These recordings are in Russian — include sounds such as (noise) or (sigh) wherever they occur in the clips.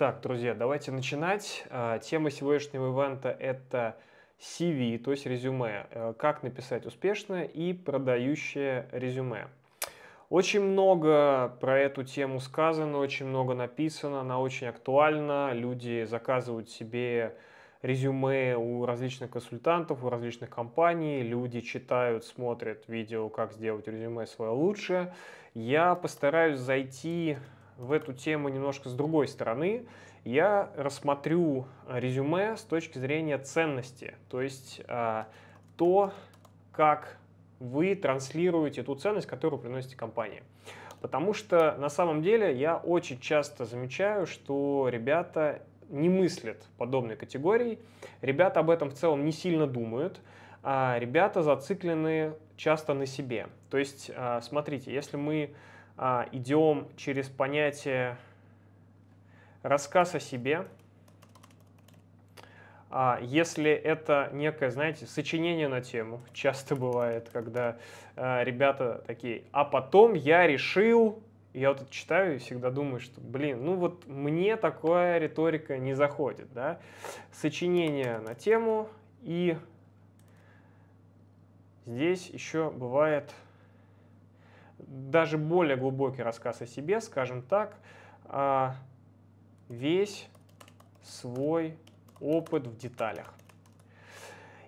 Так, друзья, давайте начинать. А, тема сегодняшнего ивента – это CV, то есть резюме. Э, как написать успешное и продающее резюме. Очень много про эту тему сказано, очень много написано, она очень актуальна. Люди заказывают себе резюме у различных консультантов, у различных компаний. Люди читают, смотрят видео, как сделать резюме свое лучше. Я постараюсь зайти в эту тему немножко с другой стороны. Я рассмотрю э, резюме с точки зрения ценности, то есть э, то, как вы транслируете ту ценность, которую приносите компании. Потому что на самом деле я очень часто замечаю, что ребята не мыслят подобной категории, ребята об этом в целом не сильно думают, а ребята зациклены часто на себе. То есть, э, смотрите, если мы а, идем через понятие рассказ о себе. А, если это некое, знаете, сочинение на тему, (laughs) часто бывает, когда а, ребята такие, а потом я решил, я вот это читаю и всегда думаю, что, блин, ну вот мне такая риторика не заходит, да. Сочинение на тему и здесь еще бывает даже более глубокий рассказ о себе, скажем так, а, весь свой опыт в деталях.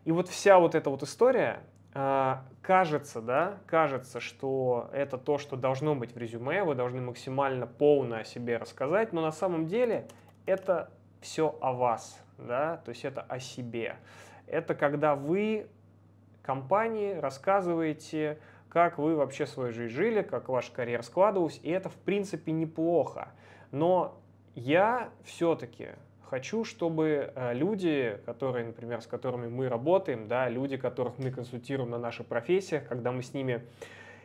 И вот вся вот эта вот история, а, кажется, да, кажется, что это то, что должно быть в резюме, вы должны максимально полно о себе рассказать, но на самом деле это все о вас, да, то есть это о себе. Это когда вы компании рассказываете, как вы вообще свою жизнь жили, как ваша карьера складывалась, и это, в принципе, неплохо. Но я все-таки хочу, чтобы э, люди, которые, например, с которыми мы работаем, да, люди, которых мы консультируем на наших профессиях, когда мы с ними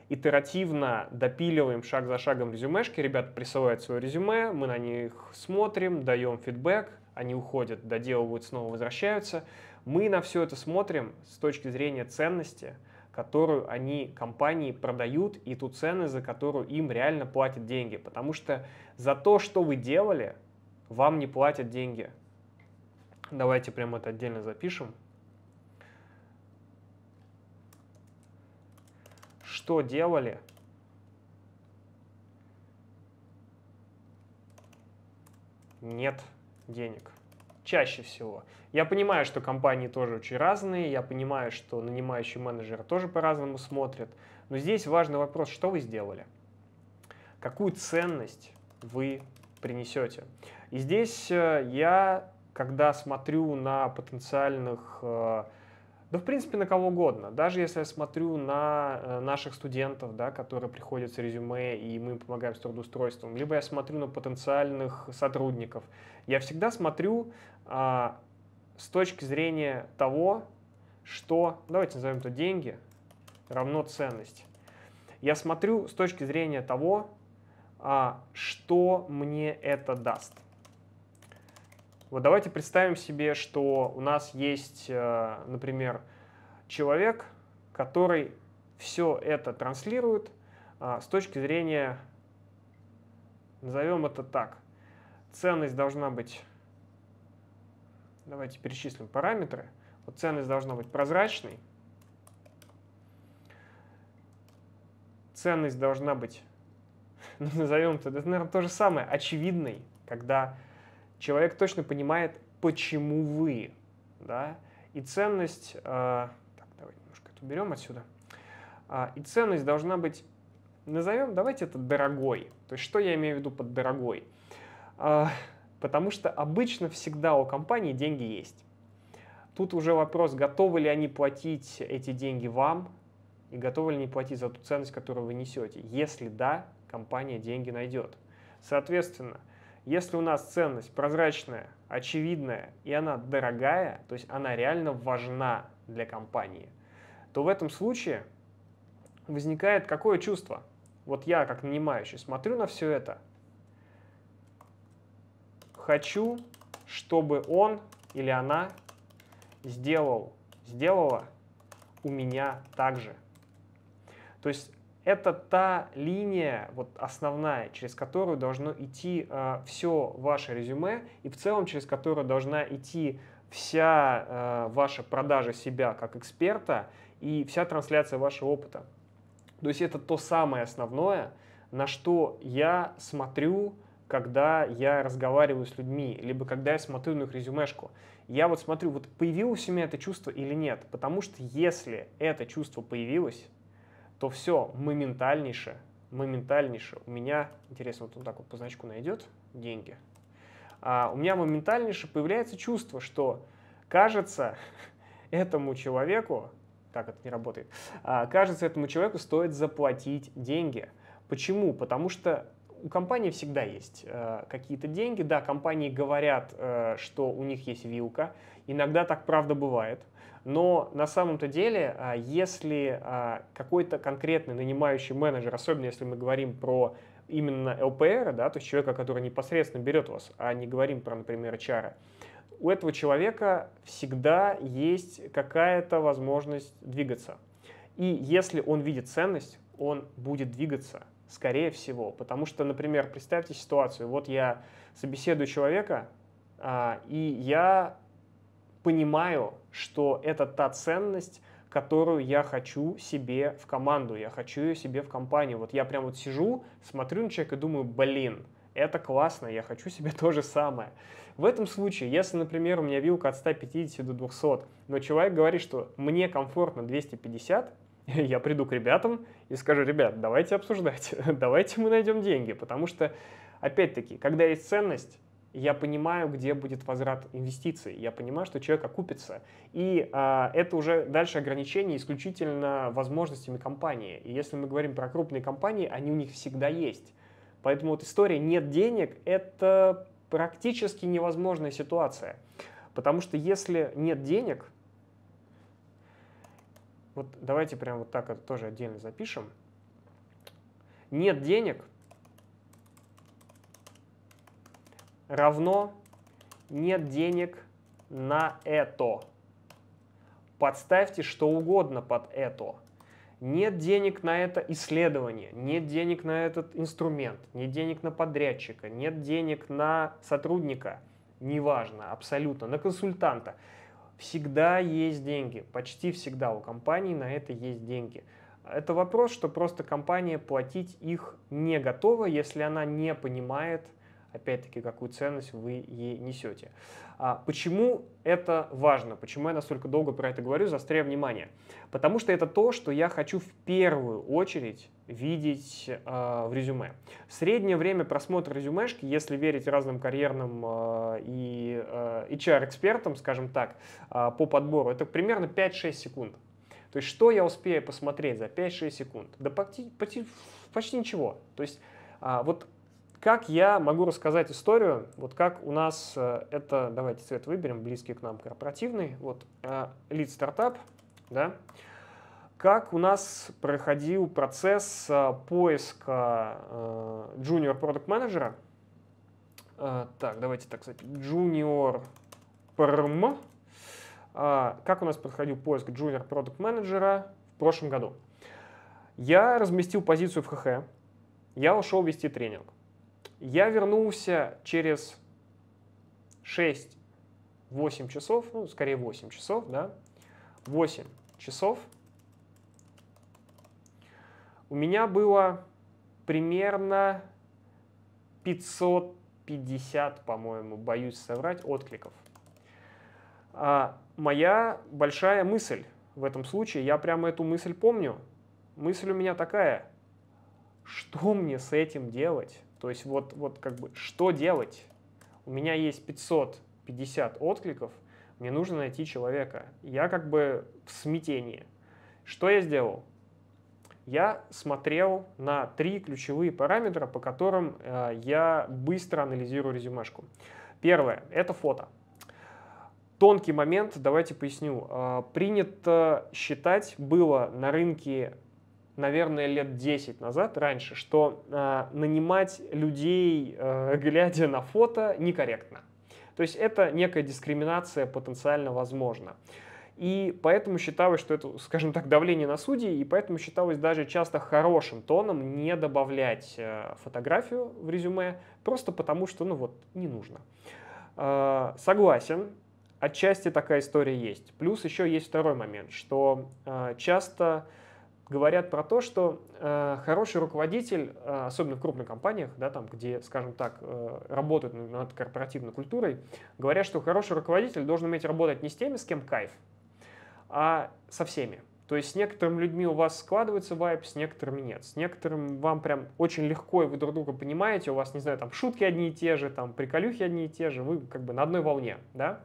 итеративно допиливаем шаг за шагом резюмешки, ребят присылают свое резюме, мы на них смотрим, даем фидбэк, они уходят, доделывают, снова возвращаются. Мы на все это смотрим с точки зрения ценности – которую они компании продают и ту цену, за которую им реально платят деньги. Потому что за то, что вы делали, вам не платят деньги. Давайте прямо это отдельно запишем. Что делали? Нет денег чаще всего. Я понимаю, что компании тоже очень разные, я понимаю, что нанимающий менеджер тоже по-разному смотрит, но здесь важный вопрос, что вы сделали? Какую ценность вы принесете? И здесь э, я, когда смотрю на потенциальных э, да, в принципе, на кого угодно. Даже если я смотрю на э, наших студентов, да, которые приходят с резюме, и мы им помогаем с трудоустройством, либо я смотрю на потенциальных сотрудников. Я всегда смотрю а, с точки зрения того, что, давайте назовем это деньги, равно ценность. Я смотрю с точки зрения того, а, что мне это даст. Вот давайте представим себе, что у нас есть, э, например, человек, который все это транслирует э, с точки зрения, назовем это так, ценность должна быть, давайте перечислим параметры, вот ценность должна быть прозрачной, ценность должна быть, (laughs) назовем это, это, наверное, то же самое, очевидной, когда человек точно понимает, почему вы, да, и ценность, э, так, давайте немножко это уберем отсюда, э, и ценность должна быть, назовем, давайте это дорогой, то есть что я имею в виду под дорогой, э, потому что обычно всегда у компании деньги есть. Тут уже вопрос, готовы ли они платить эти деньги вам, и готовы ли они платить за ту ценность, которую вы несете. Если да, компания деньги найдет. Соответственно, если у нас ценность прозрачная, очевидная, и она дорогая, то есть она реально важна для компании, то в этом случае возникает какое чувство? Вот я, как нанимающий, смотрю на все это. Хочу, чтобы он или она сделал, сделала у меня также. То есть это та линия вот основная, через которую должно идти э, все ваше резюме и в целом через которую должна идти вся э, ваша продажа себя как эксперта и вся трансляция вашего опыта. То есть это то самое основное, на что я смотрю, когда я разговариваю с людьми, либо когда я смотрю на их резюмешку. Я вот смотрю, вот появилось у меня это чувство или нет, потому что если это чувство появилось, то все, моментальнейше, моментальнейше. У меня, интересно, вот он так вот по значку найдет деньги. А у меня моментальнейше появляется чувство, что кажется (laughs) этому человеку, так это не работает, а, кажется этому человеку стоит заплатить деньги. Почему? Потому что у компании всегда есть э, какие-то деньги. Да, компании говорят, э, что у них есть вилка. Иногда так правда бывает но на самом-то деле, а, если а, какой-то конкретный нанимающий менеджер, особенно если мы говорим про именно ЛПР, да, то есть человека, который непосредственно берет вас, а не говорим про, например, HR, у этого человека всегда есть какая-то возможность двигаться. И если он видит ценность, он будет двигаться, скорее всего. Потому что, например, представьте ситуацию, вот я собеседую человека, а, и я понимаю, что это та ценность, которую я хочу себе в команду, я хочу ее себе в компанию. Вот я прям вот сижу, смотрю на человека и думаю, блин, это классно, я хочу себе то же самое. В этом случае, если, например, у меня вилка от 150 до 200, но человек говорит, что мне комфортно 250, (laughs) я приду к ребятам и скажу, ребят, давайте обсуждать, (laughs) давайте мы найдем деньги, потому что, опять-таки, когда есть ценность, я понимаю, где будет возврат инвестиций, я понимаю, что человек окупится. И э, это уже дальше ограничение исключительно возможностями компании. И если мы говорим про крупные компании, они у них всегда есть. Поэтому вот история «нет денег» — это практически невозможная ситуация. Потому что если нет денег, вот давайте прям вот так это тоже отдельно запишем, нет денег — равно нет денег на это. Подставьте что угодно под это. Нет денег на это исследование, нет денег на этот инструмент, нет денег на подрядчика, нет денег на сотрудника, неважно, абсолютно, на консультанта. Всегда есть деньги, почти всегда у компании на это есть деньги. Это вопрос, что просто компания платить их не готова, если она не понимает, опять-таки, какую ценность вы ей несете. А почему это важно? Почему я настолько долго про это говорю, заостряя внимание? Потому что это то, что я хочу в первую очередь видеть э, в резюме. Среднее время просмотра резюмешки, если верить разным карьерным э, и э, а, HR-экспертам, скажем так, э, по подбору, это примерно 5-6 секунд. То есть что я успею посмотреть за 5-6 секунд? Да почти, почти, почти ничего. То есть а, вот как я могу рассказать историю, вот как у нас э, это, давайте цвет выберем, близкий к нам корпоративный, вот, э, лид стартап, да, как у нас проходил процесс э, поиска junior product менеджера так, давайте так сказать, junior perm, как у нас проходил поиск junior product менеджера в прошлом году. Я разместил позицию в ХХ, я ушел вести тренинг. Я вернулся через 6-8 часов, ну, скорее 8 часов, да, 8 часов. У меня было примерно 550, по-моему, боюсь соврать, откликов. А моя большая мысль в этом случае, я прямо эту мысль помню. Мысль у меня такая, что мне с этим делать? То есть вот, вот как бы что делать? У меня есть 550 откликов, мне нужно найти человека. Я как бы в смятении. Что я сделал? Я смотрел на три ключевые параметра, по которым э, я быстро анализирую резюмешку. Первое – это фото. Тонкий момент, давайте поясню. Э, принято считать было на рынке наверное, лет 10 назад, раньше, что э, нанимать людей, э, (laughs) глядя на фото, некорректно. То есть это некая дискриминация потенциально возможна. И поэтому считалось, что это, скажем так, давление на судей, и поэтому считалось даже часто хорошим тоном не добавлять э, фотографию в резюме, просто потому что, ну вот, не нужно. Э, согласен, отчасти такая история есть. Плюс еще есть второй момент, что э, часто говорят про то, что э, хороший руководитель, э, особенно в крупных компаниях, да, там, где, скажем так, э, работают над корпоративной культурой, говорят, что хороший руководитель должен уметь работать не с теми, с кем кайф, а со всеми. То есть с некоторыми людьми у вас складывается вайп, с некоторыми нет. С некоторым вам прям очень легко, и вы друг друга понимаете, у вас, не знаю, там шутки одни и те же, там приколюхи одни и те же, вы как бы на одной волне, да.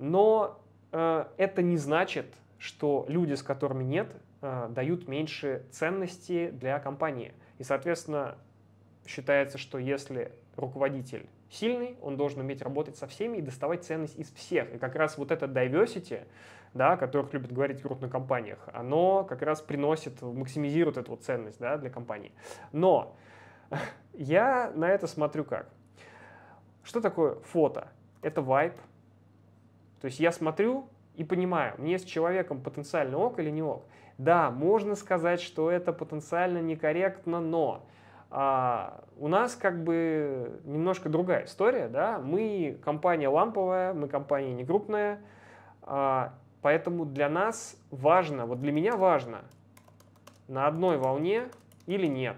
Но э, это не значит, что люди, с которыми нет, Э, дают меньше ценности для компании. И, соответственно, считается, что если руководитель сильный, он должен уметь работать со всеми и доставать ценность из всех. И как раз вот это diversity, да, о которых любят говорить в крупных компаниях, оно как раз приносит, максимизирует эту вот ценность да, для компании. Но (laughs) я на это смотрю как. Что такое фото? Это вайп. То есть я смотрю и понимаю, мне с человеком потенциально ок или не ок. Да, можно сказать, что это потенциально некорректно, но а, у нас как бы немножко другая история, да, мы компания ламповая, мы компания не крупная, а, поэтому для нас важно, вот для меня важно, на одной волне или нет.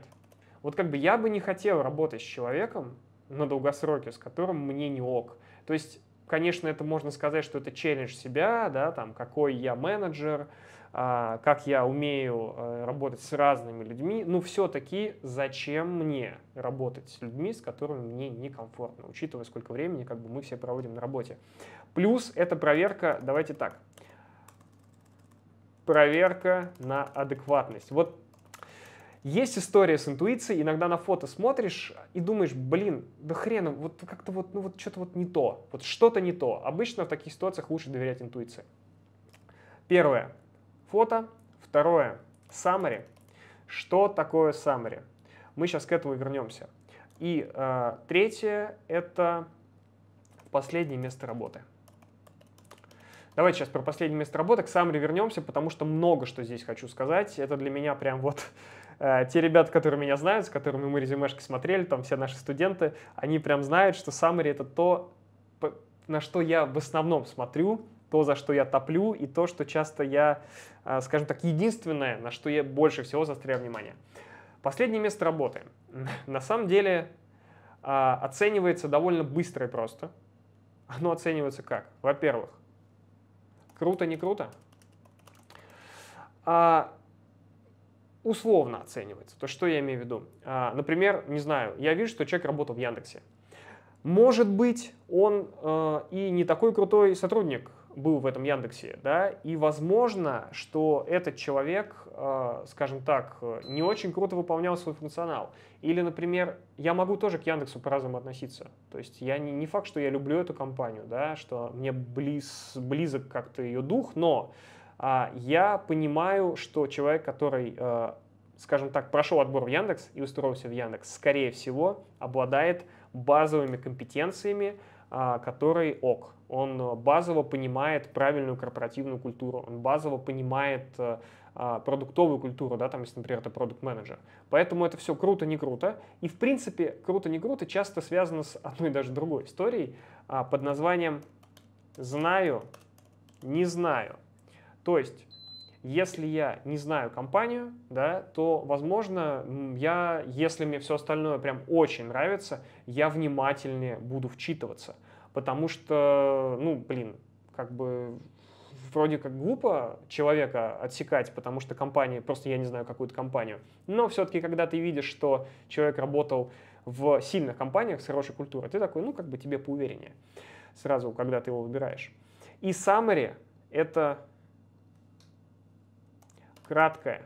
Вот как бы я бы не хотел работать с человеком на долгосроке, с которым мне не ок. То есть, конечно, это можно сказать, что это челлендж себя, да, там, какой я менеджер, а, как я умею э, работать с разными людьми, но ну, все-таки зачем мне работать с людьми, с которыми мне некомфортно, учитывая, сколько времени как бы мы все проводим на работе. Плюс это проверка, давайте так, проверка на адекватность. Вот есть история с интуицией, иногда на фото смотришь и думаешь, блин, да хрена, вот как-то вот, ну вот что-то вот не то, вот что-то не то. Обычно в таких ситуациях лучше доверять интуиции. Первое фото. Второе, summary. Что такое summary? Мы сейчас к этому вернемся. И э, третье — это последнее место работы. Давайте сейчас про последнее место работы к summary вернемся, потому что много что здесь хочу сказать. Это для меня прям вот (laughs) э, те ребята, которые меня знают, с которыми мы резюмешки смотрели, там все наши студенты, они прям знают, что summary — это то, на что я в основном смотрю, то, за что я топлю, и то, что часто я, а, скажем так, единственное, на что я больше всего застрял внимание. Последнее место работы. (laughs) На самом деле а, оценивается довольно быстро и просто. Оно оценивается как? Во-первых, круто, не круто? А, условно оценивается. То что я имею в виду? например, не знаю, я вижу, что человек работал в Яндексе. Может быть, он э, и не такой крутой сотрудник, был в этом Яндексе, да, и возможно, что этот человек, э, скажем так, э, не очень круто выполнял свой функционал. Или, например, я могу тоже к Яндексу по-разному относиться. То есть я не, не факт, что я люблю эту компанию, да, что мне близ, близок как-то ее дух, но а, я понимаю, что человек, который э, скажем так, прошел отбор в Яндекс и устроился в Яндекс, скорее всего, обладает базовыми компетенциями, а, который ок. Он базово понимает правильную корпоративную культуру, он базово понимает э, а, продуктовую культуру, да, там, если, например, это продукт-менеджер. Поэтому это все круто-не круто. И, в принципе, круто-не круто часто связано с одной даже другой историей а, под названием «знаю, не знаю». То есть если я не знаю компанию, да, то, возможно, я, если мне все остальное прям очень нравится, я внимательнее буду вчитываться. Потому что, ну, блин, как бы вроде как глупо человека отсекать, потому что компания, просто я не знаю какую-то компанию, но все-таки, когда ты видишь, что человек работал в сильных компаниях с хорошей культурой, ты такой, ну, как бы тебе поувереннее сразу, когда ты его выбираешь. И summary — это краткое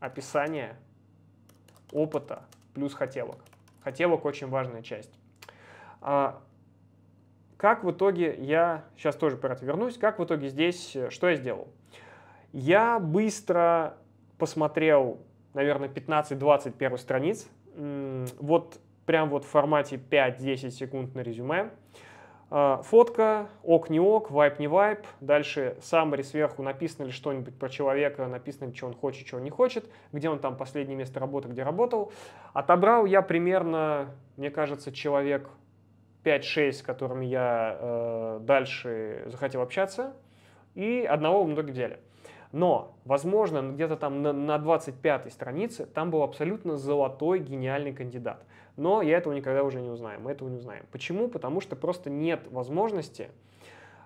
описание опыта плюс хотелок. Хотелок очень важная часть. А, как в итоге я, сейчас тоже про это вернусь, как в итоге здесь, что я сделал? Я быстро посмотрел, наверное, 15-20 первых страниц, вот прям вот в формате 5-10 секунд на резюме, а, фотка, ок, не ок, вайп, не вайп. Дальше summary сверху, написано ли что-нибудь про человека, написано ли, что он хочет, что он не хочет, где он там последнее место работы, где работал. Отобрал я примерно, мне кажется, человек 5-6, с которыми я э, дальше захотел общаться, и одного в итоге взяли. Но, возможно, где-то там на, на 25-й странице там был абсолютно золотой гениальный кандидат но я этого никогда уже не узнаю, мы этого не узнаем. Почему? Потому что просто нет возможности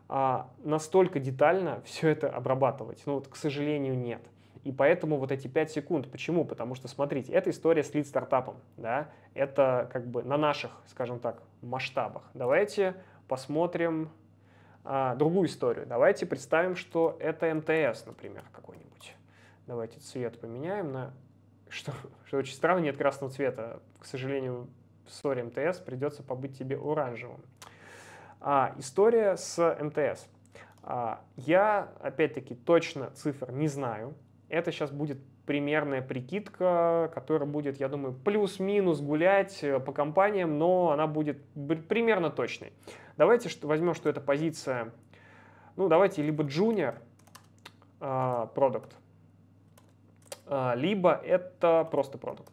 а, настолько детально (laughs) все это обрабатывать. Ну вот, к сожалению, нет. И поэтому вот эти 5 секунд. Почему? Потому что, смотрите, эта история с лид-стартапом. Да? Это как бы на наших, скажем так, масштабах. Давайте посмотрим а, другую историю. Давайте представим, что это МТС, например, какой-нибудь. Давайте цвет поменяем на что, что очень странно, нет красного цвета. К сожалению, в ссоре МТС придется побыть тебе оранжевым. А, история с МТС. А, я, опять-таки, точно цифр не знаю. Это сейчас будет примерная прикидка, которая будет, я думаю, плюс-минус гулять э, по компаниям, но она будет примерно точной. Давайте возьмем, что это позиция, ну, давайте либо junior продукт, а, а, либо это просто продукт.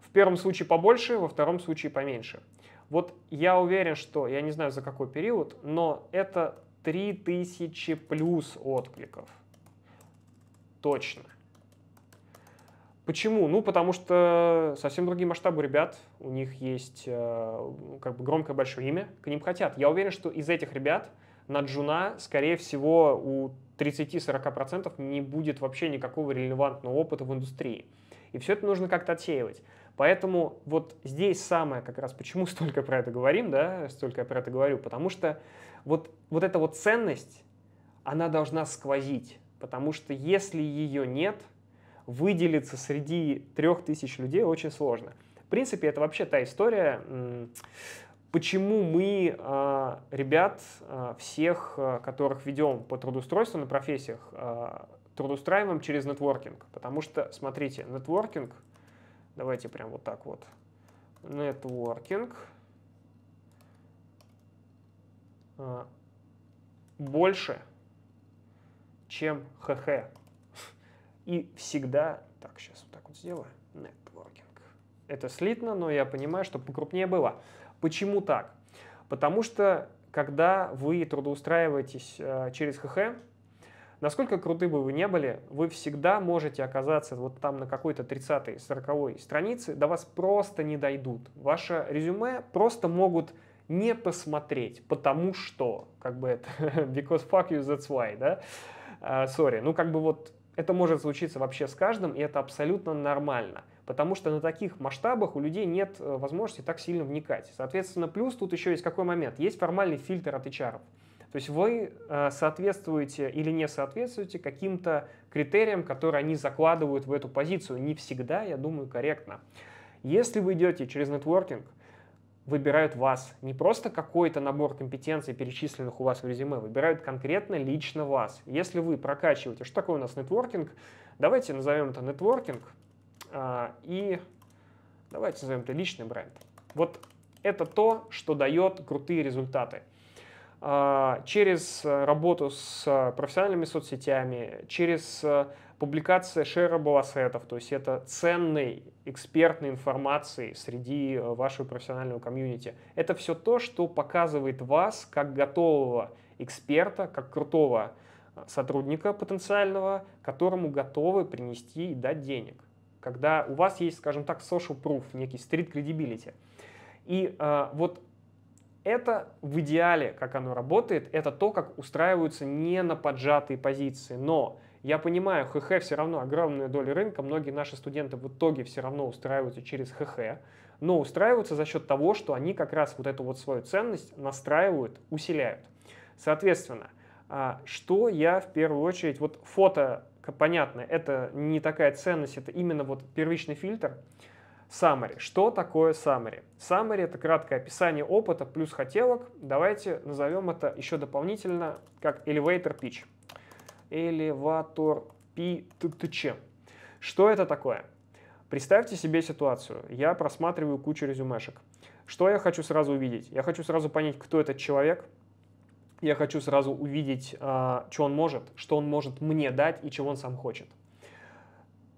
В первом случае побольше, во втором случае поменьше. Вот я уверен, что, я не знаю за какой период, но это 3000 плюс откликов. Точно. Почему? Ну, потому что совсем другие масштабы ребят, у них есть э, как бы громкое большое имя, к ним хотят. Я уверен, что из этих ребят на Джуна, скорее всего, у 30-40% не будет вообще никакого релевантного опыта в индустрии. И все это нужно как-то отсеивать. Поэтому вот здесь самое как раз, почему столько про это говорим, да, столько я про это говорю, потому что вот, вот эта вот ценность, она должна сквозить, потому что если ее нет, выделиться среди трех тысяч людей очень сложно. В принципе, это вообще та история, почему мы а, ребят а, всех, а, которых ведем по трудоустройству на профессиях, э, трудоустраиваем через нетворкинг. Потому что, смотрите, нетворкинг, давайте прям вот так вот, нетворкинг больше, чем хх. И всегда, так, сейчас вот так вот сделаю, нетворкинг. Это слитно, но я понимаю, что покрупнее было. Почему так? Потому что когда вы трудоустраиваетесь э, через ХХ, насколько круты бы вы не были, вы всегда можете оказаться вот там на какой-то 30-й, 40 странице, до вас просто не дойдут. Ваше резюме просто могут не посмотреть, потому что, как бы это, (laughs) because fuck you, that's why, да? Uh, ну как бы вот это может случиться вообще с каждым, и это абсолютно нормально потому что на таких масштабах у людей нет э, возможности так сильно вникать. Соответственно, плюс тут еще есть какой момент? Есть формальный фильтр от HR. То есть вы э, соответствуете или не соответствуете каким-то критериям, которые они закладывают в эту позицию. Не всегда, я думаю, корректно. Если вы идете через нетворкинг, выбирают вас. Не просто какой-то набор компетенций, перечисленных у вас в резюме, выбирают конкретно лично вас. Если вы прокачиваете, что такое у нас нетворкинг, давайте назовем это нетворкинг, а, и давайте назовем это личный бренд. Вот это то, что дает крутые результаты. А, через работу с профессиональными соцсетями, через а, публикация shareable ассетов, то есть это ценной экспертной информации среди вашего профессионального комьюнити. Это все то, что показывает вас как готового эксперта, как крутого сотрудника потенциального, которому готовы принести и дать денег когда у вас есть, скажем так, social proof, некий street credibility. И э, вот это в идеале, как оно работает, это то, как устраиваются не на поджатые позиции. Но я понимаю, ХХ все равно огромная доля рынка, многие наши студенты в итоге все равно устраиваются через ХХ, но устраиваются за счет того, что они как раз вот эту вот свою ценность настраивают, усиляют. Соответственно, а, что я в первую очередь, вот фото понятно, это не такая ценность, это именно вот первичный фильтр. Summary. Что такое summary? Summary — это краткое описание опыта плюс хотелок. Давайте назовем это еще дополнительно как elevator pitch. Elevator pitch. Что это такое? Представьте себе ситуацию. Я просматриваю кучу резюмешек. Что я хочу сразу увидеть? Я хочу сразу понять, кто этот человек — я хочу сразу увидеть, а, что он может, что он может мне дать и чего он сам хочет.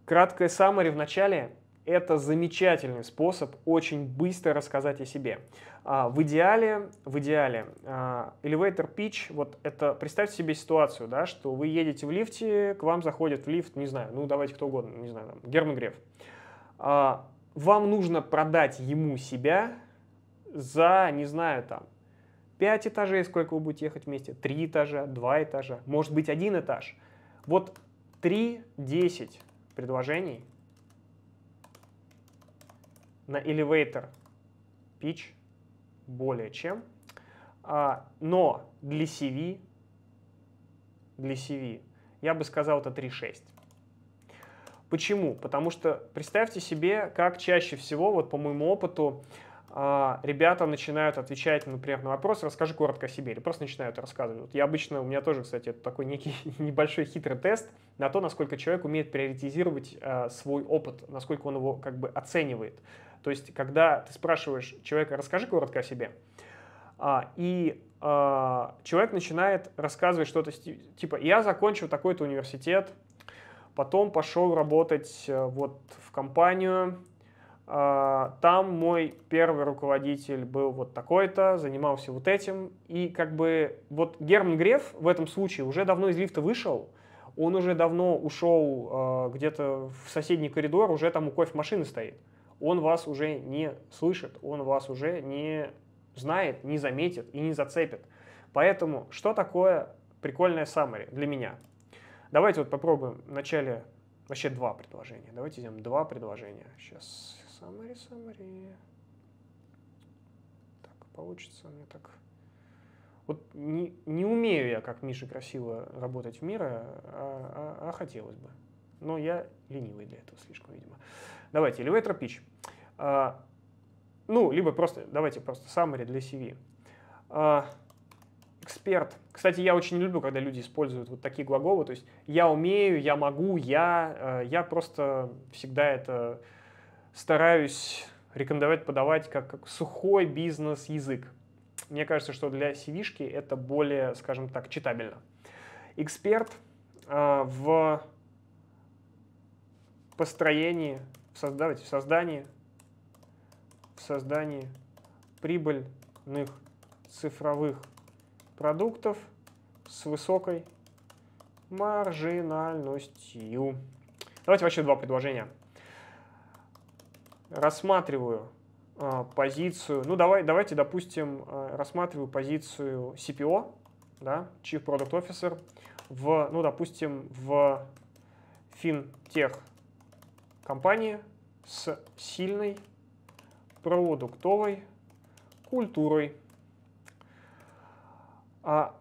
Краткое саммари в начале – это замечательный способ очень быстро рассказать о себе. А, в идеале, в идеале, а, elevator pitch, вот это, представьте себе ситуацию, да, что вы едете в лифте, к вам заходит в лифт, не знаю, ну давайте кто угодно, не знаю, там, Герман Греф. Вам нужно продать ему себя за, не знаю, там, 5 этажей, сколько вы будете ехать вместе, 3 этажа, 2 этажа, может быть, один этаж. Вот 3-10 предложений на elevator pitch более чем. А, но для CV, для CV я бы сказал это 3.6. Почему? Потому что представьте себе, как чаще всего, вот по моему опыту, а, ребята начинают отвечать, например, на вопрос, расскажи коротко о себе, или просто начинают рассказывать. Вот я обычно, у меня тоже, кстати, это такой некий (laughs) небольшой хитрый тест на то, насколько человек умеет приоритизировать э, свой опыт, насколько он его как бы оценивает. То есть, когда ты спрашиваешь человека, расскажи коротко о себе, а, и а, человек начинает рассказывать что-то типа, я закончил такой-то университет, потом пошел работать э, вот в компанию, а, там мой первый руководитель был вот такой-то, занимался вот этим. И как бы вот Герман Греф в этом случае уже давно из лифта вышел, он уже давно ушел а, где-то в соседний коридор, уже там у кофемашины стоит. Он вас уже не слышит, он вас уже не знает, не заметит и не зацепит. Поэтому что такое прикольное summary для меня? Давайте вот попробуем вначале Вообще два предложения. Давайте сделаем два предложения. Сейчас Самари, Самари. Так, получится мне так. Вот не, не умею я, как Миша, красиво работать в мира, а, а, а хотелось бы. Но я ленивый для этого слишком, видимо. Давайте, elevator pitch. А, ну, либо просто, давайте просто summary для CV. А, эксперт. Кстати, я очень люблю, когда люди используют вот такие глаголы. То есть я умею, я могу, я. Э, я просто всегда это стараюсь рекомендовать подавать как, как сухой бизнес-язык. Мне кажется, что для cv это более, скажем так, читабельно. Эксперт э, в построении, в, созда... в создании, в создании прибыльных цифровых продуктов с высокой маржинальностью. Давайте вообще два предложения рассматриваю а, позицию, ну давай, давайте, допустим, а, рассматриваю позицию CPO, да, Chief Product Officer, в, ну, допустим, в финтех компании с сильной продуктовой культурой. А,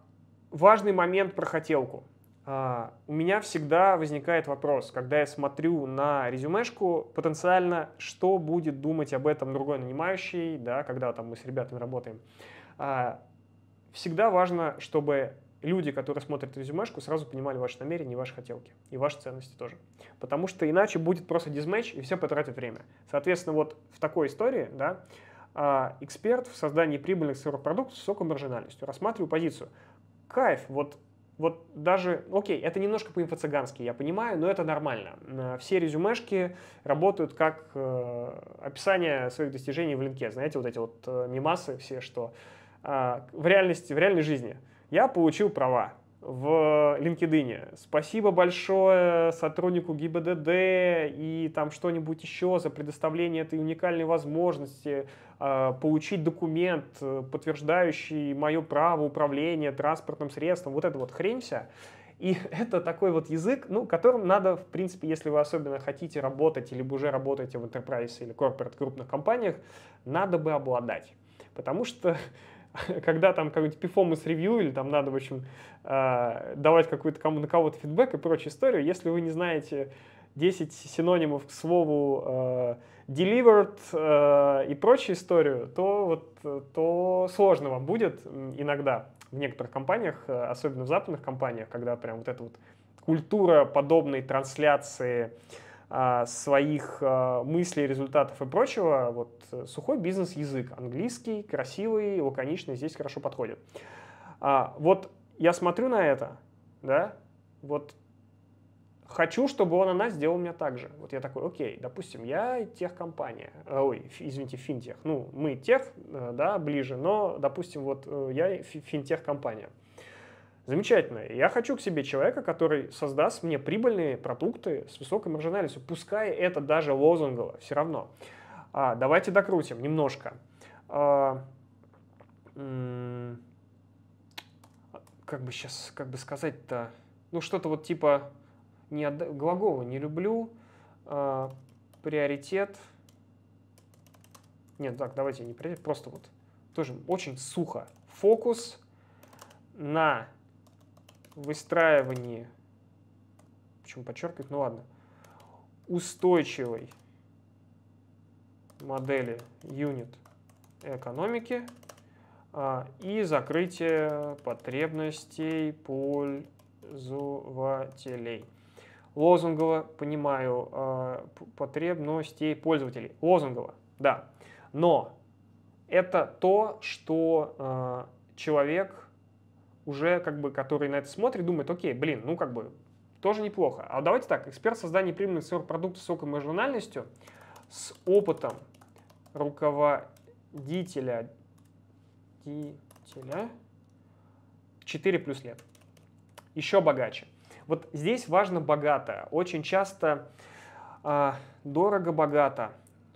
важный момент про хотелку. А, у меня всегда возникает вопрос, когда я смотрю на резюмешку, потенциально, что будет думать об этом другой нанимающий, да, когда там мы с ребятами работаем. А, всегда важно, чтобы люди, которые смотрят резюмешку, сразу понимали ваши намерения и ваши хотелки, и ваши ценности тоже. Потому что иначе будет просто дизмэч, и все потратят время. Соответственно, вот в такой истории, да, а, эксперт в создании прибыльных сырых продуктов с высокой маржинальностью. Рассматриваю позицию. Кайф, вот вот даже, ну, окей, это немножко по-инфо-цыгански, я понимаю, но это нормально. Все резюмешки работают как э, описание своих достижений в линке. Знаете, вот эти вот э, мемасы все, что э, в реальности, в реальной жизни я получил права, в LinkedIn. Спасибо большое сотруднику ГИБДД и там что-нибудь еще за предоставление этой уникальной возможности э, получить документ, подтверждающий мое право управления транспортным средством. Вот это вот хрень вся. И (laughs) это такой вот язык, ну, которым надо, в принципе, если вы особенно хотите работать или уже работаете в enterprise или corporate крупных компаниях, надо бы обладать. Потому что (laughs) когда там, короче, пифомус ревью или там надо, в общем, а, давать какую-то кому на кого-то фидбэк и прочую историю, если вы не знаете 10 синонимов к слову а, delivered а, и прочую историю, то вот то сложно вам будет иногда в некоторых компаниях, особенно в западных компаниях, когда прям вот эта вот культура подобной трансляции, э, а, своих а, мыслей, результатов и прочего, вот э, сухой бизнес-язык, английский, красивый, лаконичный, здесь хорошо подходит. А, вот я смотрю на это, да, вот хочу, чтобы он, она сделал меня так же. Вот я такой, окей, допустим, я техкомпания, ой, извините, финтех, ну, мы тех, э, да, ближе, но, допустим, вот э, я финтех-компания – Замечательно. Я хочу к себе человека, который создаст мне прибыльные продукты с высокой маржинальностью. Пускай это даже лозунгово, все равно. А, давайте докрутим немножко. А, как бы сейчас, как бы сказать-то, ну что-то вот типа не отда... глагола не люблю, а, приоритет. Нет, так, давайте не приоритет, просто вот тоже очень сухо. Фокус на выстраивании, почему подчеркивать, ну ладно, устойчивой модели юнит экономики а, и закрытие потребностей пользователей. Лозунгово, понимаю, а, потребностей пользователей. Лозунгово, да. Но это то, что а, человек уже как бы, который на это смотрит, думает, окей, блин, ну как бы тоже неплохо. А давайте так, эксперт создания прибыльных сырых продуктов с высокой маржинальностью, с опытом руководителя дителя 4 плюс лет. Еще богаче. Вот здесь важно богатое, Очень часто э, а, дорого-богато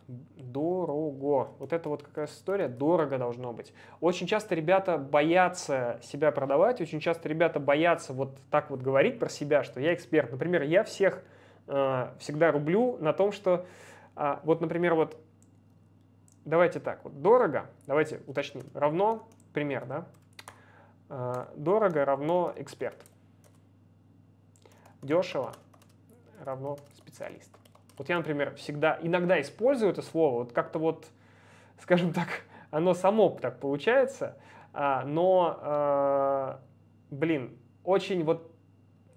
дорого. Вот это вот какая история, дорого должно быть. Очень часто ребята боятся себя продавать, очень часто ребята боятся вот так вот говорить про себя, что я эксперт. Например, я всех э, всегда рублю на том, что э, вот, например, вот давайте так, вот дорого, давайте уточним, равно, пример, да, э, дорого равно эксперт, дешево равно специалист. Вот я, например, всегда, иногда использую это слово, вот как-то вот, скажем так, (laughs) оно само так получается, а, но, а, блин, очень вот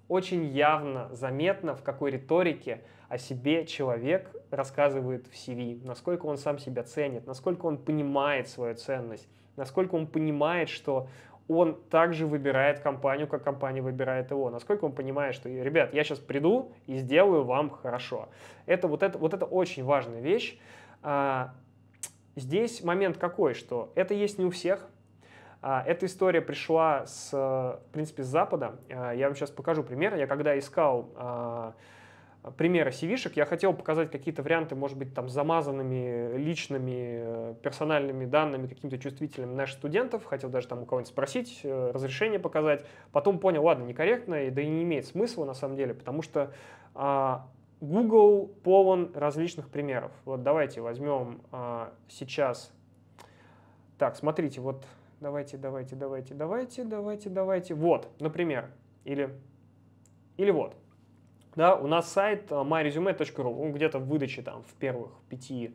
очень явно заметно, в какой риторике о себе человек рассказывает в CV, насколько он сам себя ценит, насколько он понимает свою ценность, насколько он понимает, что он также выбирает компанию, как компания выбирает его. Насколько он понимает, что, ребят, я сейчас приду и сделаю вам хорошо. Это вот это, вот это очень важная вещь. А, здесь момент какой, что это есть не у всех. А, эта история пришла, с, в принципе, с Запада. А, я вам сейчас покажу пример. Я когда искал примеры cv я хотел показать какие-то варианты, может быть, там, замазанными личными, э, персональными данными, какими-то чувствительными наших студентов, хотел даже там у кого-нибудь спросить, э, разрешение показать, потом понял, ладно, некорректно, да и не имеет смысла на самом деле, потому что а, Google полон различных примеров. Вот давайте возьмем а, сейчас, так, смотрите, вот давайте, давайте, давайте, давайте, давайте, давайте, вот, например, или, или вот. Да, у нас сайт э, myresume.ru, он где-то в выдаче там в первых пяти,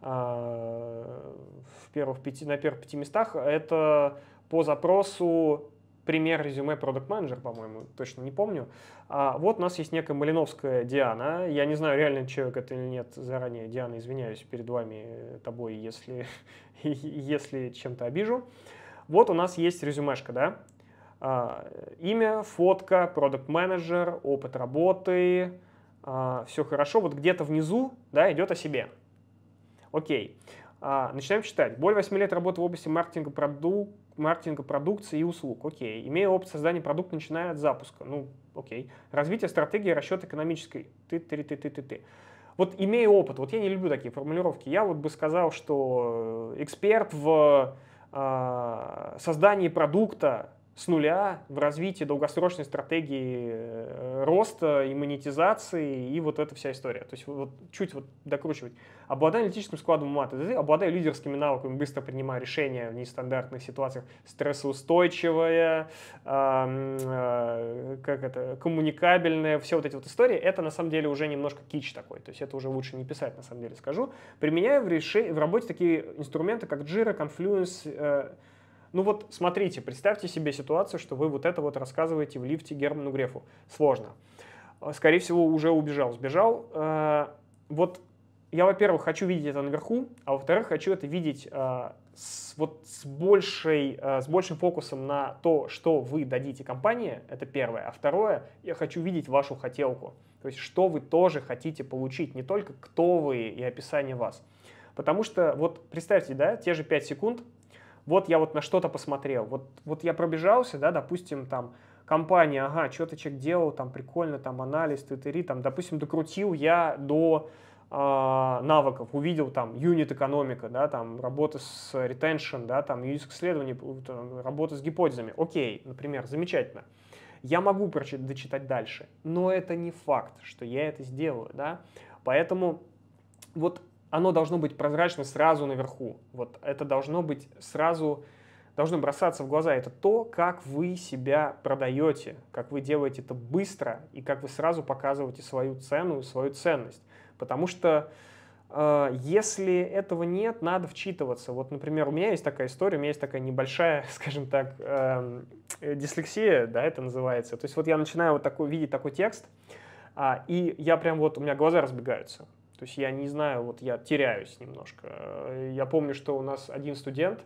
э, в первых пяти, на первых пяти местах. Это по запросу пример резюме продукт менеджер по-моему, точно не помню. А вот у нас есть некая Малиновская Диана. Я не знаю, реально человек это или нет заранее. Диана, извиняюсь перед вами, тобой, если, (laughs) если чем-то обижу. Вот у нас есть резюмешка, да? А, имя, фотка, продукт менеджер опыт работы, а, все хорошо. Вот где-то внизу да, идет о себе. Окей. А, начинаем читать. Более 8 лет работы в области маркетинга, продук... маркетинга продукции и услуг. Окей. Имея опыт создания продукта, начиная от запуска. Ну, окей. Развитие стратегии расчет экономической. Ты, ты, ты, ты, ты, ты. Вот имея опыт, вот я не люблю такие формулировки. Я вот бы сказал, что э, эксперт в э, создании продукта, с нуля в развитии долгосрочной стратегии э, роста и монетизации, и вот эта вся история. То есть вот чуть вот докручивать. Обладая аналитическим складом ума, ты обладая лидерскими навыками, быстро принимая решения в нестандартных ситуациях, стрессоустойчивая, э, как это, коммуникабельная, все вот эти вот истории, это на самом деле уже немножко кич такой, то есть это уже лучше не писать, на самом деле скажу. Применяю в, реши... в работе такие инструменты, как Jira, Confluence, э, ну вот смотрите, представьте себе ситуацию, что вы вот это вот рассказываете в лифте Герману Грефу. Сложно. Э, скорее всего, уже убежал. Сбежал. Э, вот я, во-первых, хочу видеть это наверху, а во-вторых, хочу это видеть э, с, вот с, большей, с большим фокусом на то, что вы дадите компании, это первое. А второе, я хочу видеть вашу хотелку. То есть, что вы тоже хотите получить, не только кто вы и описание вас. Потому что, вот представьте, да, те же 5 секунд, вот я вот на что-то посмотрел, вот, вот я пробежался, да, допустим, там, компания, ага, что-то человек делал, там, прикольно, там, анализ, твиттери, там, допустим, докрутил я до э, навыков, увидел там юнит экономика, да, там, работа с ретеншн, да, там, юнит исследований, работа с гипотезами, окей, например, замечательно. Я могу прочитать, дочитать дальше, но это не факт, что я это сделаю, да, поэтому вот оно должно быть прозрачно сразу наверху. Вот это должно быть сразу, должно бросаться в глаза. Это то, как вы себя продаете, как вы делаете это быстро и как вы сразу показываете свою цену и свою ценность. Потому что э, если этого нет, надо вчитываться. Вот, например, у меня есть такая история, у меня есть такая небольшая, (laughs) скажем так, э, дислексия, да, это называется. То есть вот я начинаю вот такой, видеть такой текст, а, и я прям вот, у меня глаза разбегаются. То есть я не знаю, вот я теряюсь немножко. Э, я помню, что у нас один студент,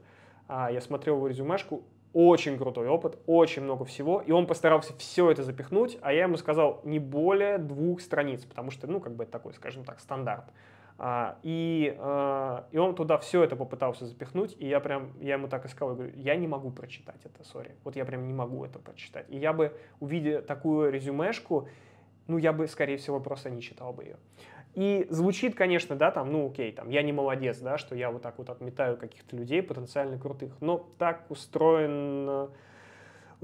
а, я смотрел его резюмешку, очень крутой опыт, очень много всего, и он постарался все это запихнуть, а я ему сказал не более двух страниц, потому что, ну, как бы это такой, скажем так, стандарт. А, и, а, и он туда все это попытался запихнуть, и я прям, я ему так и сказал, я говорю, я не могу прочитать это, сори, вот я прям не могу это прочитать. И я бы, увидя такую резюмешку, ну, я бы, скорее всего, просто не читал бы ее. И звучит, конечно, да, там, ну окей, там, я не молодец, да, что я вот так вот отметаю каких-то людей потенциально крутых, но так устроен э,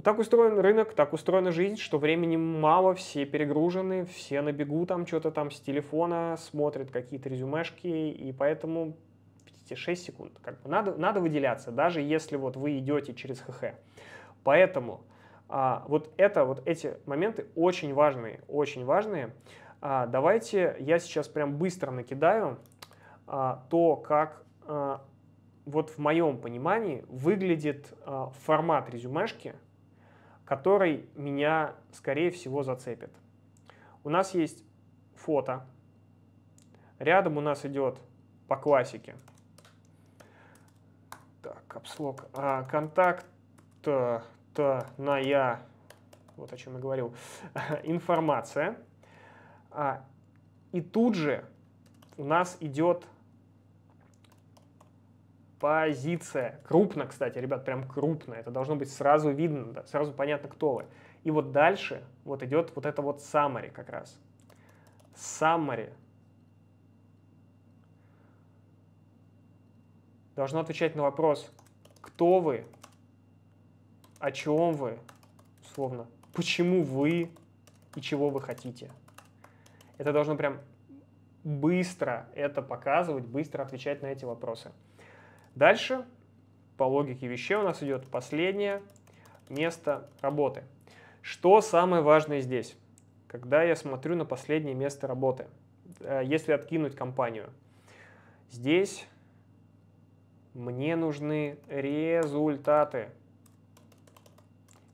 так устроен рынок, так устроена жизнь, что времени мало, все перегружены, все на бегу там что-то там с телефона, смотрят какие-то резюмешки, и поэтому, видите, 6 секунд. Как бы надо, надо выделяться, даже если вот вы идете через ХХ. Поэтому а, вот это, вот эти моменты очень важные, очень важные. А, давайте я сейчас прям быстро накидаю а, то, как а, вот в моем понимании выглядит формат резюмешки, который меня, скорее всего, зацепит. У нас есть фото. Рядом у нас идет по классике. Так, капслог. А, контакт -то, э, -то на я, вот о чем я говорил, (laughs) информация. А, и тут же у нас идет позиция. Крупно, кстати, ребят, прям крупно. Это должно быть сразу видно, да, сразу понятно, кто вы. И вот дальше вот идет вот это вот summary как раз. Summary должно отвечать на вопрос, кто вы, о чем вы, условно, почему вы и чего вы хотите. Это должно прям быстро это показывать, быстро отвечать на эти вопросы. Дальше, по логике вещей, у нас идет последнее место работы. Что самое важное здесь, когда я смотрю на последнее место работы, э, если откинуть компанию? Здесь мне нужны результаты.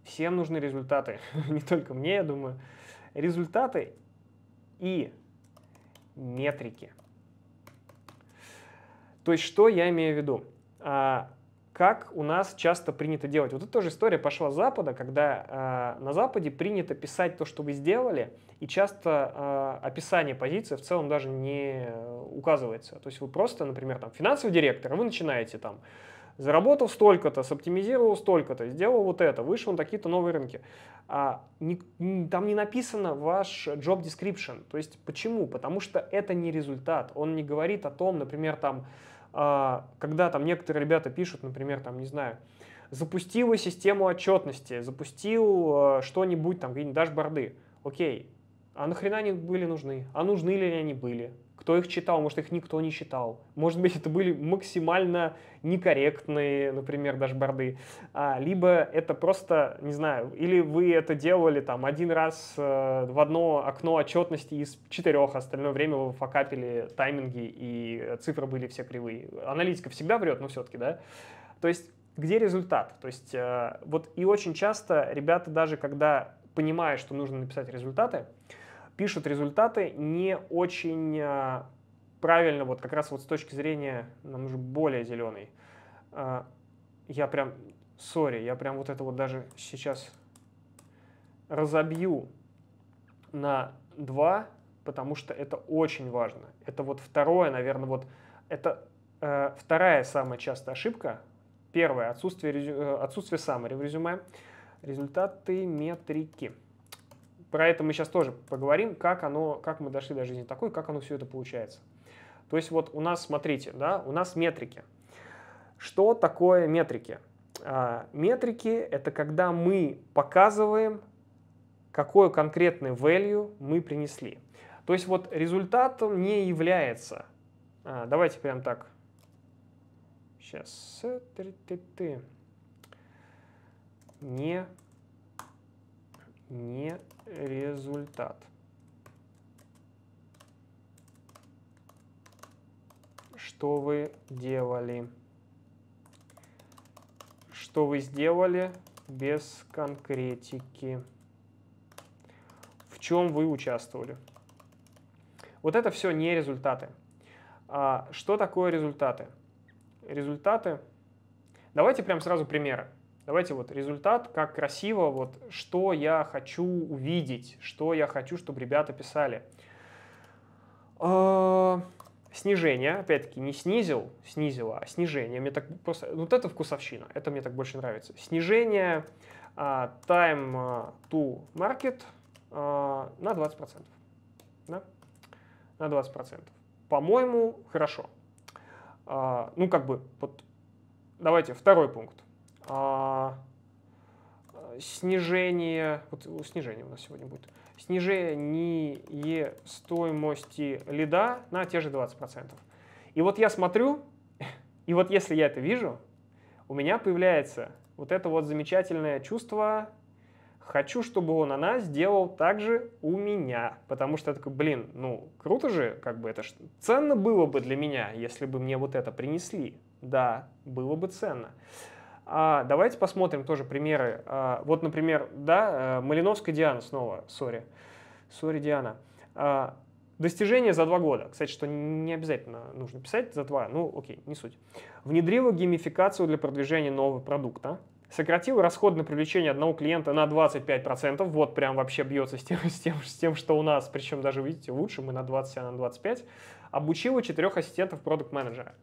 Всем нужны результаты, (laughs) не только мне, я думаю. Результаты и метрики. То есть что я имею в виду? А, как у нас часто принято делать. Вот это тоже история пошла с Запада, когда э, на Западе принято писать то, что вы сделали, и часто э, описание позиции в целом даже не э, указывается. То есть вы просто, например, там финансовый директор, а вы начинаете там заработал столько-то, соптимизировал столько-то, сделал вот это, вышел на какие то новые рынки. А, не, не, там не написано ваш job description. То есть почему? Потому что это не результат. Он не говорит о том, например, там, а, когда там некоторые ребята пишут, например, там, не знаю, запустил систему отчетности, запустил а, э, что-нибудь там, какие-нибудь дашборды. Окей, а нахрена они были нужны? А нужны ли они были? кто их читал, может, их никто не читал. Может быть, это были максимально некорректные, например, даже борды. А, либо это просто, не знаю, или вы это делали там один раз э, в одно окно отчетности из четырех, остальное время вы факапили тайминги, и цифры были все кривые. Аналитика всегда врет, но все-таки, да? То есть, где результат? То есть, э, вот и очень часто ребята даже, когда понимают, что нужно написать результаты, э, пишут результаты не очень э, правильно, вот как раз вот с точки зрения, нам нужен более зеленый. Э, я прям, сори, я прям вот это вот даже сейчас разобью на два, потому что это очень важно. Это вот второе, наверное, вот это э, вторая самая частая ошибка. Первое отсутствие, резю, э, отсутствие summary в резюме. Результаты метрики про это мы сейчас тоже поговорим, как, оно, как мы дошли до жизни такой, как оно все это получается. То есть вот у нас, смотрите, да, у нас метрики. Что такое метрики? А, метрики — это когда мы показываем, какую конкретную value мы принесли. То есть вот результатом не является... А, давайте прям так. Сейчас. Э, не не результат. Что вы делали? Что вы сделали без конкретики? В чем вы участвовали? Вот это все не результаты. А что такое результаты? Результаты. Давайте прям сразу примеры. Давайте вот результат, как красиво, вот что я хочу увидеть, что я хочу, чтобы ребята писали. А, снижение, опять-таки, не снизил, снизила, а снижение. Мне так просто, вот это вкусовщина, это мне так больше нравится. Снижение а, time а, to market на 20%. Да? На 20%. По-моему, хорошо. Ну, как бы, вот, давайте второй пункт. А, э, снижение, вот э, снижение у нас сегодня будет, снижение стоимости лида на те же 20%. И вот я смотрю, (laughs) и вот если я это вижу, у меня появляется вот это вот замечательное чувство «хочу, чтобы он, она сделал так же у меня». Потому что я такой, блин, ну круто же, как бы это ж... ценно было бы для меня, если бы мне вот это принесли. Да, было бы ценно. А давайте посмотрим тоже примеры. А, вот, например, да, э, Малиновская Диана снова, сори. Сори, Диана. А, достижение за два года. Кстати, что не обязательно нужно писать за два, ну окей, не суть. Внедрила геймификацию для продвижения нового продукта. Сократила расход на привлечение одного клиента на 25%. Вот прям вообще бьется с тем, (laughs) с тем, с тем что у нас. Причем даже, видите, лучше мы на 20, а на 25. Обучила четырех ассистентов продукт-менеджера.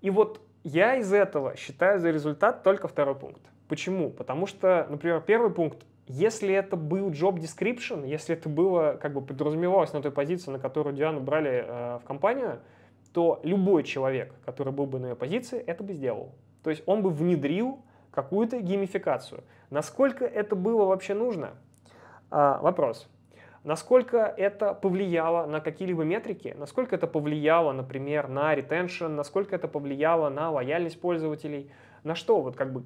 И вот я из этого считаю за результат только второй пункт. Почему? Потому что, например, первый пункт, если это был job description, если это было, как бы подразумевалось на той позиции, на которую Диану брали э, в компанию, то любой человек, который был бы на ее позиции, это бы сделал. То есть он бы внедрил какую-то геймификацию. Насколько это было вообще нужно? А, вопрос. Насколько это повлияло на какие-либо метрики? Насколько это повлияло, например, на ретеншн? Насколько это повлияло на лояльность пользователей? На что? Вот как бы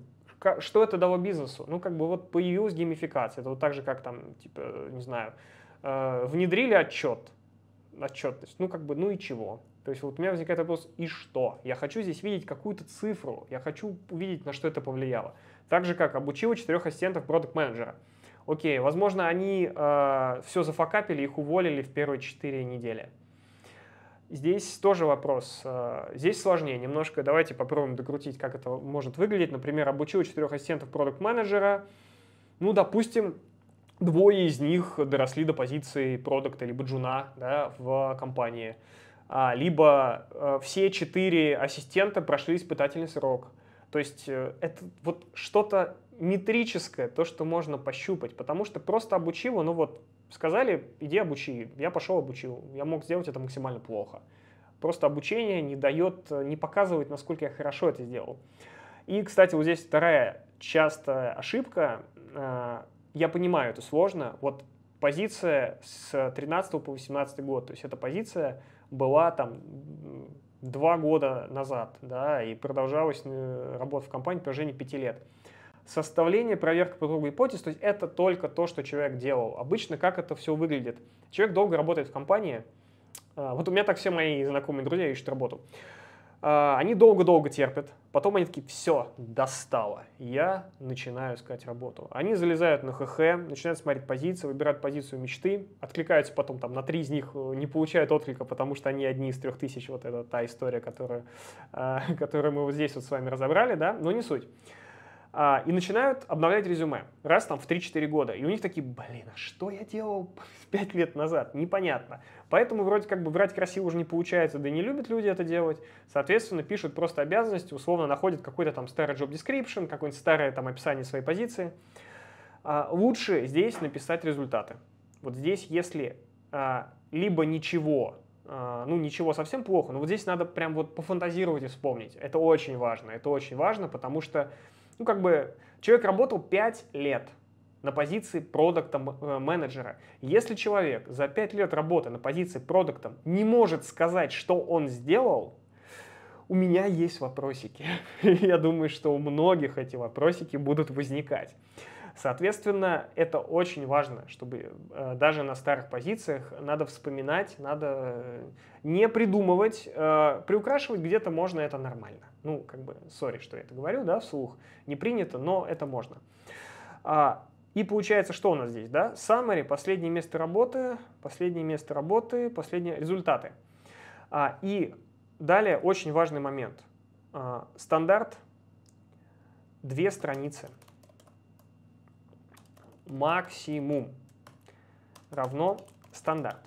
что это дало бизнесу? Ну, как бы вот появилась геймификация. Это вот так же, как там, типа, не знаю, э, внедрили отчет, отчетность. Ну, как бы, ну и чего? То есть вот у меня возникает вопрос, и что? Я хочу здесь видеть какую-то цифру, я хочу увидеть, на что это повлияло. Так же, как обучила четырех ассистентов продукт менеджера Окей, возможно, они э, все зафакапили, их уволили в первые 4 недели. Здесь тоже вопрос. Э, здесь сложнее немножко. Давайте попробуем докрутить, как это может выглядеть. Например, обучил четырех ассистентов продукт-менеджера. Ну, допустим, двое из них доросли до позиции продукта либо джуна да, в компании. А, либо э, все четыре ассистента прошли испытательный срок. То есть э, это вот что-то метрическое, то, что можно пощупать, потому что просто обучи его, ну вот сказали, иди обучи, я пошел обучил, я мог сделать это максимально плохо. Просто обучение не дает, не показывает, насколько я хорошо это сделал. И, кстати, вот здесь вторая частая ошибка, э, я понимаю, это сложно, вот позиция с 13 по 18 год, то есть эта позиция была там два года назад, да, и продолжалась э, работа в компании в протяжении пяти лет составление, проверка по кругу гипотез, то есть это только то, что человек делал. Обычно как это все выглядит? Человек долго работает в компании, а, вот у меня так все мои знакомые друзья ищут работу. А, они долго-долго терпят, потом они такие, все, достало, я начинаю искать работу. Они залезают на ХХ, начинают смотреть позиции, выбирают позицию мечты, откликаются потом там на три из них, э, не получают отклика, потому что они одни из трех тысяч, вот это та история, которую, а, (laughs) которую мы вот здесь вот с вами разобрали, да, но не суть а, и начинают обновлять резюме раз там в 3-4 года. И у них такие, блин, а что я делал 5 (laughs) лет назад? Непонятно. Поэтому вроде как бы врать красиво уже не получается, да и не любят люди это делать. Соответственно, пишут просто обязанности, условно находят какой-то там старый job description, какое-нибудь старое там описание своей позиции. А, лучше здесь написать результаты. Вот здесь, если а, либо ничего а, ну, ничего совсем плохо, но вот здесь надо прям вот пофантазировать и вспомнить. Это очень важно, это очень важно, потому что ну, как бы, человек работал 5 лет на позиции продукта э, менеджера. Если человек за 5 лет работы на позиции продуктом не может сказать, что он сделал, у меня есть вопросики. (laughs) Я думаю, что у многих эти вопросики будут возникать. Соответственно, это очень важно, чтобы э, даже на старых позициях надо вспоминать, надо э, не придумывать. Э, приукрашивать где-то можно, это нормально. Ну, как бы, сори, что я это говорю, да, вслух. Не принято, но это можно. А, и получается, что у нас здесь, да? Summary, последнее место работы, последнее место работы, последние результаты. А, и далее очень важный момент. А, стандарт, две страницы максимум равно стандарт.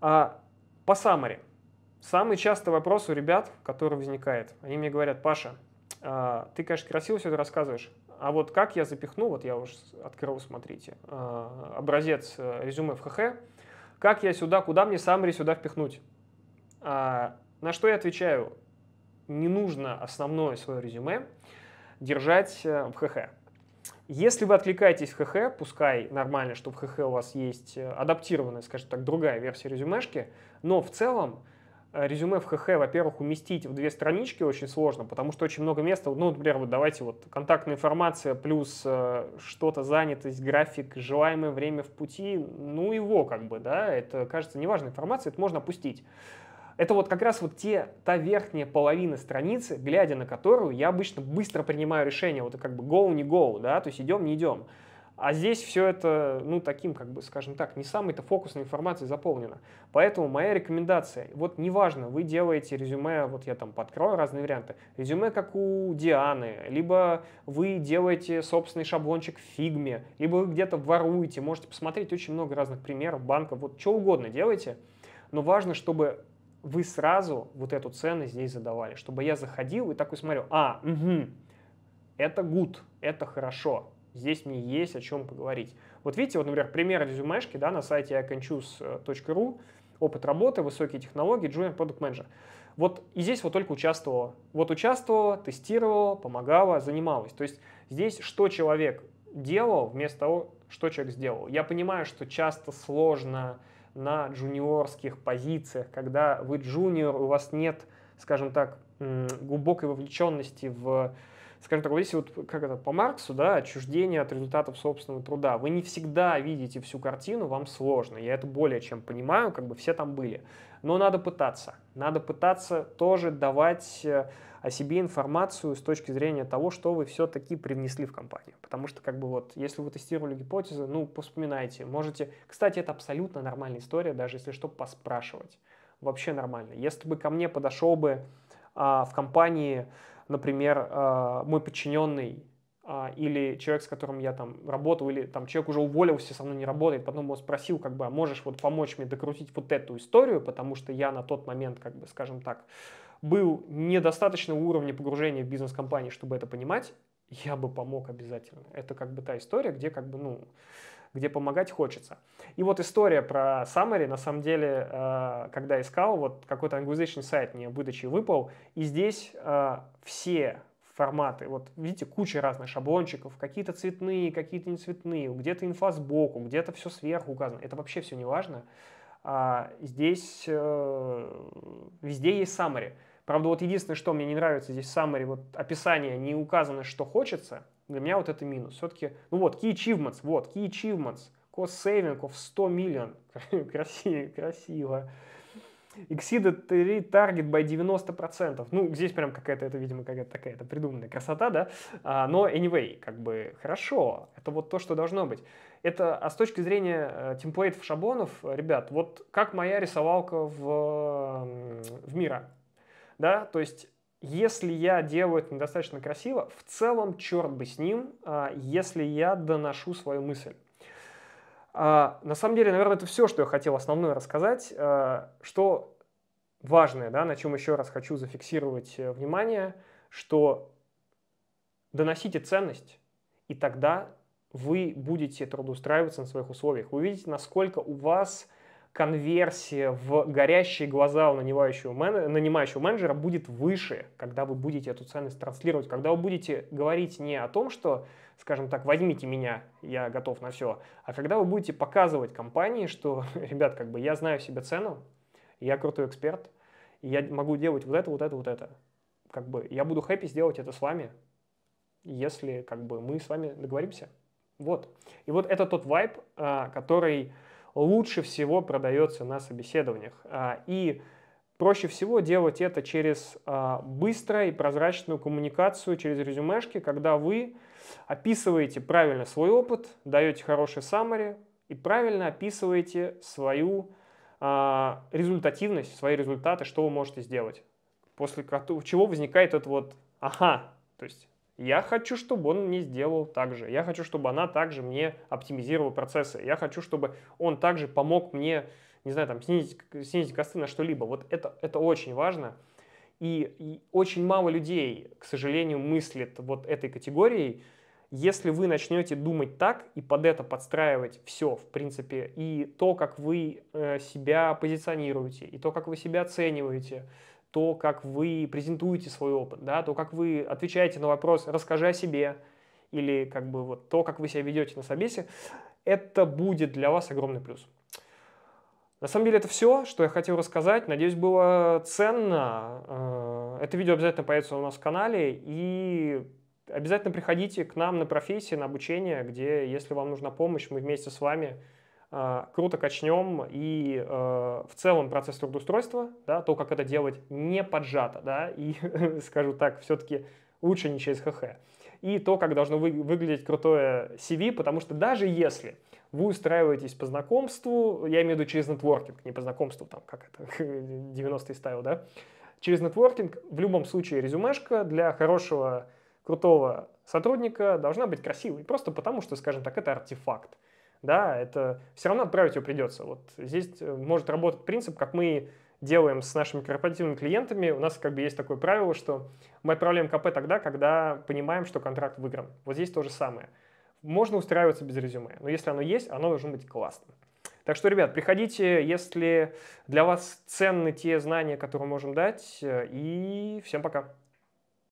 А, по summary. Самый частый вопрос у ребят, который возникает. Они мне говорят, Паша, а, ты, конечно, красиво все это рассказываешь, а вот как я запихну, вот я уже открыл, смотрите, а, образец э, резюме в ХХ, как я сюда, куда мне summary сюда впихнуть? на что я отвечаю? Не нужно основное свое резюме держать э, в ХХ. Если вы откликаетесь в ХХ, пускай нормально, что в ХХ у вас есть э, адаптированная, скажем так, другая версия резюмешки, но в целом э, резюме в ХХ, во-первых, уместить в две странички очень сложно, потому что очень много места. Ну, например, вот давайте вот контактная информация плюс э, что-то занятость, график, желаемое время в пути, ну его как бы, да, это кажется неважной информация, это можно опустить. Это вот как раз вот те, та верхняя половина страницы, глядя на которую, я обычно быстро принимаю решение, вот как бы go, не go, да, то есть идем, не идем. А здесь все это, ну, таким, как бы, скажем так, не самой-то фокусной информацией заполнено. Поэтому моя рекомендация, вот неважно, вы делаете резюме, вот я там подкрою разные варианты, резюме как у Дианы, либо вы делаете собственный шаблончик в фигме, либо вы где-то воруете, можете посмотреть очень много разных примеров банков, вот что угодно делайте, но важно, чтобы вы сразу вот эту цену здесь задавали, чтобы я заходил и такой смотрю, а, угу, это good, это хорошо, здесь мне есть о чем поговорить. Вот видите, вот, например, пример резюмешки да, на сайте iconchoose.ru, опыт работы, высокие технологии, junior product manager. Вот и здесь вот только участвовала. Вот участвовала, тестировала, помогала, занималась. То есть здесь что человек делал вместо того, что человек сделал. Я понимаю, что часто сложно на джуниорских позициях, когда вы джуниор, у вас нет, скажем так, глубокой вовлеченности в скажем так, вот если вот, как это, по Марксу, да, отчуждение от результатов собственного труда, вы не всегда видите всю картину, вам сложно, я это более чем понимаю, как бы все там были, но надо пытаться, надо пытаться тоже давать э, о себе информацию с точки зрения того, что вы все-таки привнесли в компанию. Потому что, как бы вот, если вы тестировали гипотезы, ну, поспоминайте, можете... Кстати, это абсолютно нормальная история, даже если что, поспрашивать. Вообще нормально. Если бы ко мне подошел бы а, в компании, например, а, мой подчиненный, а, или человек, с которым я там работал, или там человек уже уволился, со мной не работает, потом его спросил, как бы, а можешь вот помочь мне докрутить вот эту историю, потому что я на тот момент, как бы, скажем так, был недостаточного уровня погружения в бизнес компании, чтобы это понимать, я бы помог обязательно. Это как бы та история, где как бы, ну, где помогать хочется. И вот история про Summary, на самом деле, э, когда искал, вот какой-то англоязычный сайт мне выдачи выпал, и здесь э, все форматы. Вот видите, куча разных шаблончиков, какие-то цветные, какие-то не цветные, где-то инфа сбоку, где-то все сверху указано. Это вообще все не важно. А здесь э, везде есть summary. Правда, вот единственное, что мне не нравится здесь в summary, вот описание не указано, что хочется, для меня вот это минус. Все-таки, ну вот, key achievements, вот, key achievements, cost saving of 100 миллион. (laughs) красиво, красиво. Exceeded 3 target by 90%. Ну, здесь прям какая-то, это, видимо, какая-то такая придуманная красота, да? А, но anyway, как бы хорошо. Это вот то, что должно быть. Это, а с точки зрения э, темплейтов, шаблонов, ребят, вот как моя рисовалка в, в Мира да, то есть если я делаю это недостаточно красиво, в целом черт бы с ним, а, если я доношу свою мысль. А, на самом деле, наверное, это все, что я хотел основное рассказать. А, что важное, да, на чем еще раз хочу зафиксировать э, внимание, что доносите ценность, и тогда вы будете трудоустраиваться на своих условиях. Вы увидите, насколько у вас конверсия в горящие глаза у нанимающего, мен... нанимающего менеджера будет выше, когда вы будете эту ценность транслировать, когда вы будете говорить не о том, что, скажем так, возьмите меня, я готов на все, а когда вы будете показывать компании, что, (laughs) ребят, как бы я знаю себе цену, я крутой эксперт, я могу делать вот это, вот это, вот это. Как бы я буду хэппи сделать это с вами, если как бы мы с вами договоримся. Вот. И вот это тот вайб, а, который лучше всего продается на собеседованиях. А, и проще всего делать это через а, быструю и прозрачную коммуникацию, через резюмешки, когда вы описываете правильно свой опыт, даете хороший summary и правильно описываете свою а, результативность, свои результаты, что вы можете сделать, после чего возникает этот вот «ага», то есть я хочу, чтобы он не сделал так же. Я хочу, чтобы она также мне оптимизировала процессы. Я хочу, чтобы он также помог мне, не знаю, там, снизить, снизить косты на что-либо. Вот это, это очень важно. И, и очень мало людей, к сожалению, мыслит вот этой категорией. Если вы начнете думать так и под это подстраивать все, в принципе, и то, как вы э, себя позиционируете, и то, как вы себя оцениваете, то, как вы презентуете свой опыт, да, то, как вы отвечаете на вопрос «расскажи о себе», или как бы вот то, как вы себя ведете на собесе, это будет для вас огромный плюс. На самом деле это все, что я хотел рассказать. Надеюсь, было ценно. Э, это видео обязательно появится у нас в канале. И обязательно приходите к нам на профессии, на обучение, где, если вам нужна помощь, мы вместе с вами а, круто качнем и э, в целом процесс трудоустройства, да, то, как это делать, не поджато, да, и, (laughs) скажу так, все-таки лучше не через ХХ. И то, как должно вы, выглядеть крутое CV, потому что даже если вы устраиваетесь по знакомству, я имею в виду через нетворкинг, не по знакомству, там, как это, 90-й (laughs) ставил, да, через нетворкинг, в любом случае резюмешка для хорошего, крутого сотрудника должна быть красивой, просто потому что, скажем так, это артефакт да, это все равно отправить его придется. Вот здесь э, может работать принцип, как мы делаем с нашими корпоративными клиентами. У нас как бы есть такое правило, что мы отправляем КП тогда, когда понимаем, что контракт выигран. Вот здесь то же самое. Можно устраиваться без резюме, но если оно есть, оно должно быть классным. Так что, ребят, приходите, если для вас ценны те знания, которые можем дать, э, и всем пока.